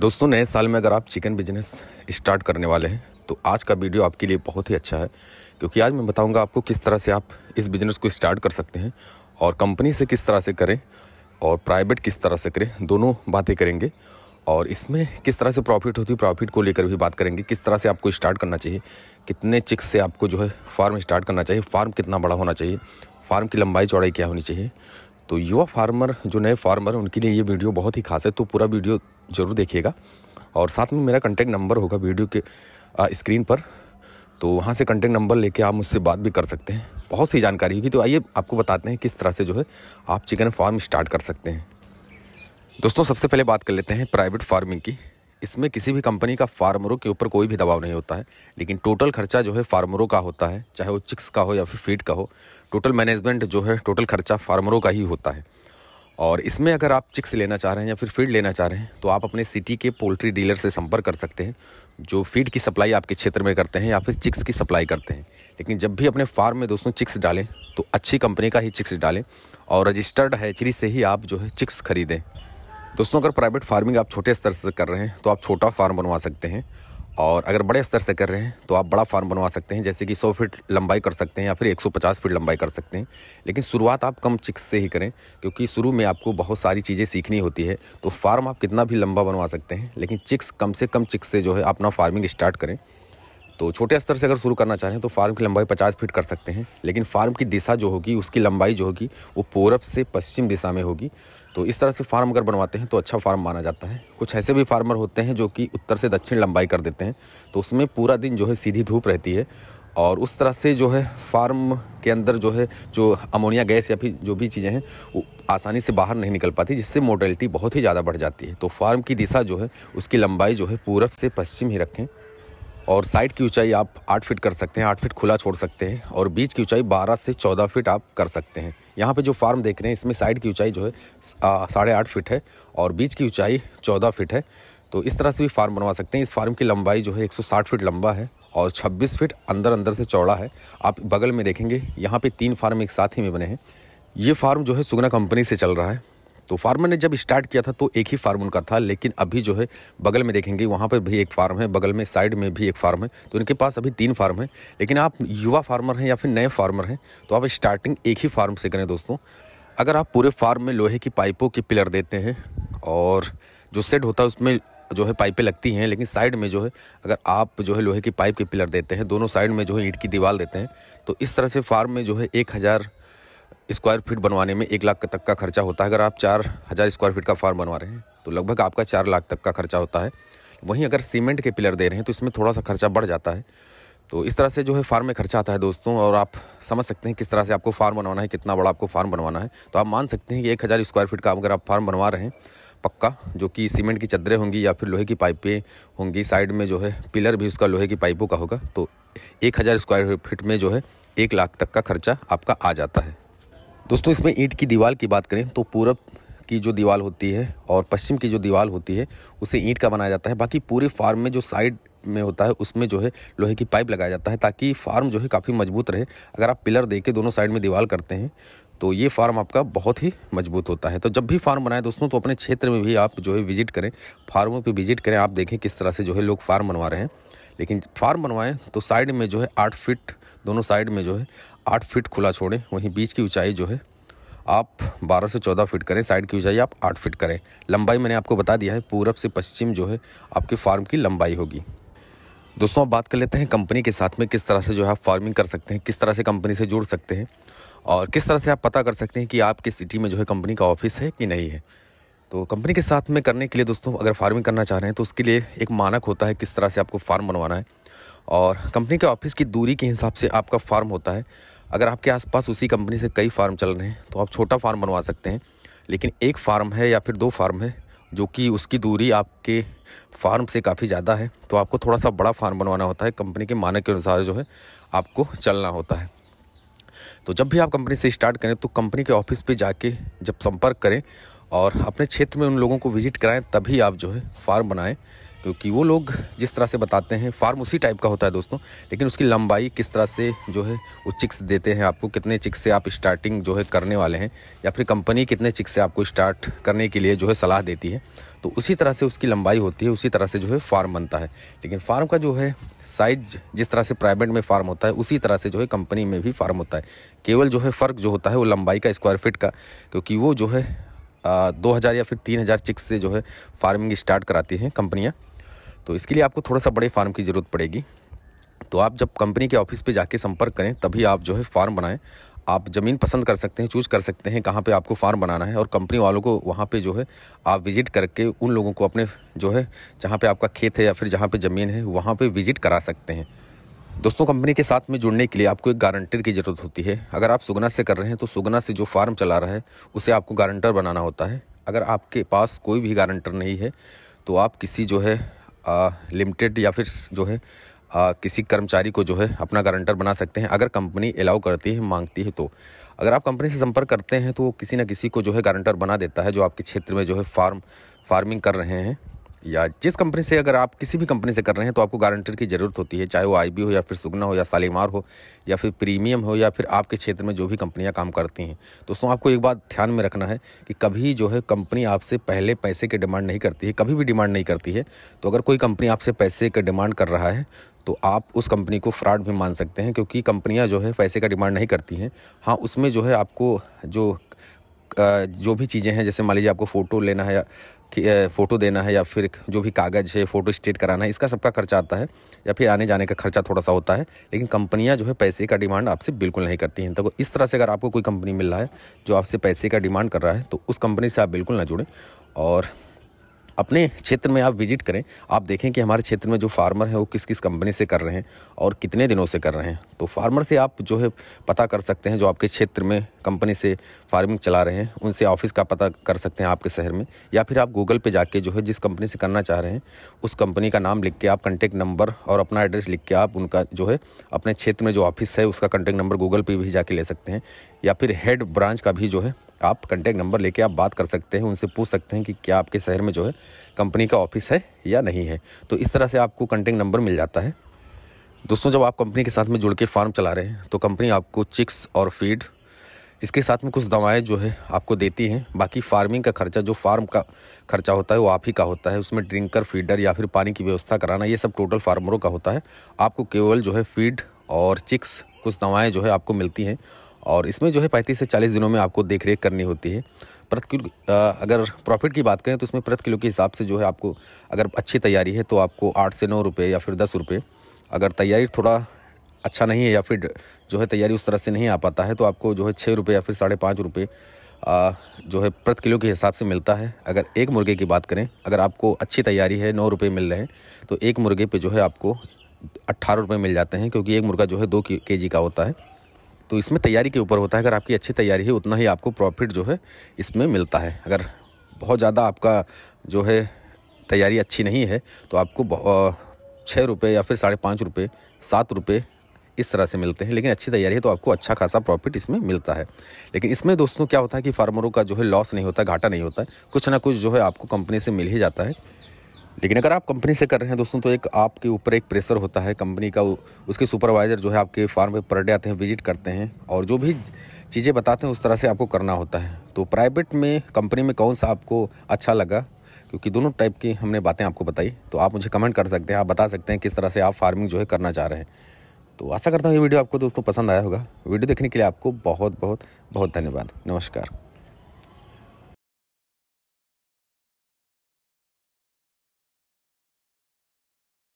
दोस्तों नए साल में अगर आप चिकन बिजनेस स्टार्ट करने वाले हैं तो आज का वीडियो आपके लिए बहुत ही अच्छा है क्योंकि आज मैं बताऊंगा आपको किस तरह से आप इस बिज़नेस को स्टार्ट कर सकते हैं और कंपनी से किस तरह से करें और प्राइवेट किस तरह से करें दोनों बातें करेंगे और इसमें किस तरह से प्रॉफिट होती है प्रॉफिट को लेकर भी बात करेंगे किस तरह से आपको स्टार्ट करना चाहिए कितने चिक्स से आपको जो है फार्म स्टार्ट करना चाहिए फार्म कितना बड़ा होना चाहिए फार्म की लंबाई चौड़ाई क्या होनी चाहिए तो युवा फार्मर जो नए फार्मर उनके लिए ये वीडियो बहुत ही खास है तो पूरा वीडियो ज़रूर देखिएगा और साथ में मेरा कॉन्टैक्ट नंबर होगा वीडियो के स्क्रीन पर तो वहाँ से कॉन्टैक्ट नंबर लेके आप मुझसे बात भी कर सकते हैं बहुत सी जानकारी होगी तो आइए आपको बताते हैं किस तरह से जो है आप चिकन फार्म स्टार्ट कर सकते हैं दोस्तों सबसे पहले बात कर लेते हैं प्राइवेट फार्मिंग की इसमें किसी भी कंपनी का फार्मरों के ऊपर कोई भी दबाव नहीं होता है लेकिन टोटल खर्चा जो है फार्मरों का होता है चाहे वो चिक्स का हो या फिर फीड का हो टोटल मैनेजमेंट जो है टोटल खर्चा फार्मरों का ही होता है और इसमें अगर आप चिक्स लेना चाह रहे हैं या फिर फीड लेना चाह रहे हैं तो आप अपने सिटी के पोल्ट्री डीलर से संपर्क कर सकते हैं जो फीड की सप्लाई आपके क्षेत्र में करते हैं या फिर चिक्स की सप्लाई करते हैं लेकिन जब भी अपने फार्म में दोस्तों चिक्स डालें तो अच्छी कंपनी का ही चिक्स डालें और रजिस्टर्ड हैचरी से ही आप जो है चिक्स खरीदें दोस्तों अगर प्राइवेट फार्मिंग आप छोटे स्तर से कर रहे हैं तो आप छोटा फार्म बनवा सकते हैं और अगर बड़े स्तर से कर रहे हैं तो आप बड़ा फार्म बनवा सकते हैं जैसे कि 100 फीट लंबाई कर सकते हैं या फिर 150 फीट लंबाई कर सकते हैं लेकिन शुरुआत आप कम चिक्स से ही करें क्योंकि शुरू में आपको बहुत सारी चीज़ें सीखनी होती है तो फार्म आप कितना भी लंबा बनवा सकते हैं लेकिन चिक्स कम से कम चिक्स से जो है अपना फार्मिंग स्टार्ट करें तो छोटे स्तर से अगर शुरू करना चाहें तो फार्म की लंबाई 50 फीट कर सकते हैं लेकिन फार्म की दिशा जो होगी उसकी लंबाई जो होगी वो पूरब से पश्चिम दिशा में होगी तो इस तरह से फार्म अगर बनवाते हैं तो अच्छा फार्म माना जाता है कुछ ऐसे भी फार्मर होते हैं जो कि उत्तर से दक्षिण लंबाई कर देते हैं तो उसमें पूरा दिन जो है सीधी धूप रहती है और उस तरह से जो है फार्म के अंदर जो है जो अमोनिया गैस या फिर जो भी चीज़ें हैं वो आसानी से बाहर नहीं निकल पाती जिससे मोर्टेलिटी बहुत ही ज़्यादा बढ़ जाती है तो फार्म की दिशा जो है उसकी लंबाई जो है पूरब से पश्चिम ही रखें और साइड की ऊंचाई आप आठ फीट कर सकते हैं आठ फीट खुला छोड़ सकते हैं और बीच की ऊंचाई बारह से चौदह फीट आप कर सकते हैं यहाँ पे जो फार्म देख रहे हैं इसमें साइड की ऊंचाई जो है साढ़े आठ फिट है और बीच की ऊंचाई चौदह फीट है तो इस तरह से भी फार्म बनवा सकते हैं इस फार्म की लंबाई जो है 160 फीट लंबा है और 26 फीट अंदर अंदर से चौड़ा है आप बगल में देखेंगे यहाँ पर तीन फार्म एक साथ ही में बने हैं ये फार्म जो है सुगना कंपनी से चल रहा है तो फार्मर ने जब स्टार्ट किया था तो एक ही फार्म उनका था लेकिन अभी जो है बगल में देखेंगे वहाँ पर भी एक फार्म है बगल में साइड में भी एक फार्म है तो इनके पास अभी तीन फार्म है लेकिन आप युवा फार्मर हैं या फिर नए फार्मर हैं तो आप स्टार्टिंग एक ही फार्म से करें दोस्तों अगर आप पूरे फार्म में लोहे की पाइपों के पिलर देते हैं और जो सेट होता है उसमें जो है पाइपें लगती हैं लेकिन साइड में जो है अगर आप जो है लोहे की पाइप के पिलर देते हैं दोनों साइड में जो है ईंट की दीवार देते हैं तो इस तरह से फार्म में जो है एक हज़ार स्क्वायर फीट बनवाने में एक लाख तक का खर्चा होता है अगर आप चार हज़ार स्क्वायर फीट का फार्म बनवा रहे हैं तो लगभग आपका चार लाख तक का खर्चा होता है वहीं अगर सीमेंट के पिलर दे रहे हैं तो इसमें थोड़ा सा खर्चा बढ़ जाता है तो इस तरह से जो है फार्म में खर्चा आता है दोस्तों और आप समझ सकते हैं किस तरह से आपको फार्म बनवाना है कितना बड़ा आपको फार्म बनवाना है तो आप मान सकते हैं कि एक हज़ार स्क्वायर फीट का अगर आप फार्म बनवा रहे हैं पक्का जो कि सीमेंट की चदरें होंगी या फिर लोहे की पाइपें होंगी साइड में जो है पिलर भी उसका लोहे की पाइपों का होगा तो एक हज़ार स्क्वायर फीट में जो है एक लाख तक का खर्चा आपका आ जाता है दोस्तों इसमें ईंट की दीवार की बात करें तो पूरब की जो दीवार होती है और पश्चिम की जो दीवार होती है उसे ईंट का बनाया जाता है बाकी पूरे फार्म में जो साइड में होता है उसमें जो है लोहे की पाइप लगाया जाता है ताकि फार्म जो है काफ़ी मजबूत रहे अगर आप पिलर दे के दोनों साइड में दीवार करते हैं तो ये फार्म आपका बहुत ही मजबूत होता है तो जब भी फार्म बनाए दोस्तों तो अपने क्षेत्र में भी आप जो है विजिट करें फार्मों पर विजिट करें आप देखें किस तरह से जो है लोग फार्म बनवा रहे हैं लेकिन फार्म बनवाएं तो साइड में जो है आठ फिट दोनों साइड में जो है आठ फीट खुला छोड़ें वहीं बीच की ऊंचाई जो है आप बारह से चौदह फीट करें साइड की ऊंचाई आप आठ फीट करें लंबाई मैंने आपको बता दिया है पूरब से पश्चिम जो है आपके फार्म की लंबाई होगी दोस्तों अब बात कर लेते हैं कंपनी के साथ में किस तरह से जो है आप फार्मिंग कर सकते हैं किस तरह से कंपनी से जुड़ सकते हैं और किस तरह से आप पता कर सकते हैं कि आपके सिटी में जो है कंपनी का ऑफिस है कि नहीं है तो कंपनी के साथ में करने के लिए दोस्तों अगर फार्मिंग करना चाह रहे हैं तो उसके लिए एक मानक होता है किस तरह से आपको फार्म बनवाना है और कंपनी के ऑफिस की दूरी के हिसाब से आपका फार्म होता है अगर आपके आसपास उसी कंपनी से कई फार्म चल रहे हैं तो आप छोटा फार्म बनवा सकते हैं लेकिन एक फार्म है या फिर दो फार्म है जो कि उसकी दूरी आपके फार्म से काफ़ी ज़्यादा है तो आपको थोड़ा सा बड़ा फार्म बनवाना होता है कंपनी के मानक के अनुसार जो है आपको चलना होता है तो जब भी आप कंपनी से स्टार्ट करें तो कंपनी के ऑफिस पे जाके जब संपर्क करें और अपने क्षेत्र में उन लोगों को विजिट कराएं तभी आप जो है फार्म बनाएं क्योंकि वो लोग जिस तरह से बताते हैं फार्म उसी टाइप का होता है दोस्तों लेकिन उसकी लंबाई किस तरह से जो है वो चिक्स देते हैं आपको कितने चिक्स से आप स्टार्टिंग जो है करने वाले हैं या फिर कंपनी कितने चिक्स से आपको स्टार्ट करने के लिए जो है सलाह देती है तो उसी तरह से उसकी लंबाई होती है उसी तरह से जो है फार्म बनता है लेकिन फार्म का जो है साइज जिस तरह से प्राइवेट में फार्म होता है उसी तरह से जो है कंपनी में भी फार्म होता है केवल जो है फ़र्क जो होता है वो लंबाई का स्क्वायर फिट का क्योंकि वो जो है दो हज़ार या फिर तीन हज़ार चिक्स से जो है फार्मिंग स्टार्ट कराती हैं कंपनियाँ तो इसके लिए आपको थोड़ा सा बड़े फार्म की ज़रूरत पड़ेगी तो आप जब कंपनी के ऑफिस पे जाके संपर्क करें तभी आप जो है फार्म बनाएं आप ज़मीन पसंद कर सकते हैं चूज कर सकते हैं कहाँ पे आपको फार्म बनाना है और कंपनी वालों को वहाँ पे जो है आप विज़िट करके उन लोगों को अपने जो है जहाँ पे आपका खेत है या फिर जहाँ पे ज़मीन है वहाँ पे विज़िट करा सकते हैं दोस्तों कंपनी के साथ में जुड़ने के लिए आपको एक गारंटर की ज़रूरत होती है अगर आप सुगना से कर रहे हैं तो सुगना से जो फार्म चला रहा है उसे आपको गारंटर बनाना होता है अगर आपके पास कोई भी गारंटर नहीं है तो आप किसी जो है लिमिटेड या फिर जो है आ, किसी कर्मचारी को जो है अपना गारंटर बना सकते हैं अगर कंपनी अलाउ करती है मांगती है तो अगर आप कंपनी से संपर्क करते हैं तो किसी ना किसी को जो है गारंटर बना देता है जो आपके क्षेत्र में जो है फार्म फार्मिंग कर रहे हैं या जिस कंपनी से अगर आप किसी भी कंपनी से कर रहे हैं तो आपको गारंटर की ज़रूरत होती है चाहे वो आईबी हो या फिर सुगना हो या सालीमार हो या फिर प्रीमियम हो या फिर आपके क्षेत्र में जो भी कंपनियां काम करती हैं दोस्तों आपको एक बात ध्यान में रखना है कि कभी जो है कंपनी आपसे पहले पैसे की डिमांड नहीं करती है कभी भी डिमांड नहीं करती है तो अगर कोई कंपनी आपसे पैसे का डिमांड कर रहा है तो आप उस कंपनी को फ्रॉड भी मान सकते हैं क्योंकि कंपनियाँ जो है पैसे का डिमांड नहीं करती हैं हाँ उसमें जो है आपको जो जो भी चीज़ें हैं जैसे मान लीजिए आपको फ़ोटो लेना है फ़ोटो देना है या फिर जो भी कागज़ है फ़ोटो स्टेट कराना है इसका सबका खर्चा आता है या फिर आने जाने का खर्चा थोड़ा सा होता है लेकिन कंपनियां जो है पैसे का डिमांड आपसे बिल्कुल नहीं करती हैं तो इस तरह से अगर आपको कोई कंपनी मिल रहा है जो आपसे पैसे का डिमांड कर रहा है तो उस कंपनी से आप बिल्कुल ना जुड़ें और अपने क्षेत्र में आप विजिट करें आप देखें कि हमारे क्षेत्र में जो फार्मर हैं वो किस किस कंपनी से कर रहे हैं और कितने दिनों से कर रहे हैं तो फार्मर से आप जो है पता कर सकते हैं जो आपके क्षेत्र में कंपनी से फार्मिंग चला रहे हैं उनसे ऑफिस का पता कर सकते हैं आपके शहर में या फिर आप गूगल पे जाके जो है जिस कंपनी से करना चाह रहे हैं उस कंपनी का नाम लिख के आप कंटेक्ट नंबर और अपना एड्रेस लिख के आप उनका जो है अपने क्षेत्र में जो ऑफिस है उसका कंटेक्ट नंबर गूगल पे भी जाके ले सकते हैं या फिर हेड ब्रांच का भी जो है आप कॉन्टैक्ट नंबर लेके आप बात कर सकते हैं उनसे पूछ सकते हैं कि क्या आपके शहर में जो है कंपनी का ऑफिस है या नहीं है तो इस तरह से आपको कॉन्टैक्ट नंबर मिल जाता है दोस्तों जब आप कंपनी के साथ में जुड़ के फार्म चला रहे हैं तो कंपनी आपको चिक्स और फीड इसके साथ में कुछ दवाएं जो है आपको देती हैं बाकी फार्मिंग का खर्चा जो फार्म का खर्चा होता है वो आप ही का होता है उसमें ड्रिंकर फीडर या फिर पानी की व्यवस्था कराना ये सब टोटल फार्मरों का होता है आपको केवल जो है फीड और चिक्स कुछ दवाएँ जो है आपको मिलती हैं और इसमें जो है पैंतीस से चालीस दिनों में आपको देख रेख करनी होती है प्रति किलो अगर प्रॉफिट की बात करें तो इसमें प्रति किलो के हिसाब से जो है आपको अगर अच्छी तैयारी है तो आपको आठ से नौ रुपये या फिर दस रुपये अगर तैयारी थोड़ा अच्छा नहीं है या फिर जो है तैयारी उस तरह से नहीं आ पाता है तो आपको जो है छः रुपये या फिर साढ़े पाँच रुपये जो है प्रति किलो के हिसाब से मिलता है अगर एक मुर्गे की बात करें अगर आपको अच्छी तैयारी है नौ रुपये मिल रहे हैं तो एक मुर्गे पे जो है आपको अट्ठारह रुपये मिल जाते हैं क्योंकि एक मुर्गा जो है दो के जी का होता है तो इसमें तैयारी के ऊपर होता है अगर आपकी अच्छी तैयारी है उतना ही आपको प्रॉफिट जो है इसमें मिलता है अगर बहुत ज़्यादा आपका जो है तैयारी अच्छी नहीं है तो आपको छः रुपये या फिर साढ़े पाँच रुपये सात रुपये इस तरह से मिलते हैं लेकिन अच्छी तैयारी है तो आपको अच्छा खासा प्रॉफिट इसमें मिलता है लेकिन इसमें दोस्तों क्या होता है कि फार्मरों का जो है लॉस नहीं होता घाटा नहीं होता कुछ ना कुछ जो है आपको कंपनी से मिल ही जाता है लेकिन अगर आप कंपनी से कर रहे हैं दोस्तों तो एक आपके ऊपर एक प्रेशर होता है कंपनी का उसके सुपरवाइज़र जो है आपके फार्म पर डे आते हैं विजिट करते हैं और जो भी चीज़ें बताते हैं उस तरह से आपको करना होता है तो प्राइवेट में कंपनी में कौन सा आपको अच्छा लगा क्योंकि दोनों टाइप की हमने बातें आपको बताई तो आप मुझे कमेंट कर सकते हैं आप बता सकते हैं किस तरह से आप फार्मिंग जो है करना चाह रहे हैं तो आशा करता हूँ ये वीडियो आपको दोस्तों पसंद आया होगा वीडियो देखने के लिए आपको बहुत बहुत बहुत धन्यवाद नमस्कार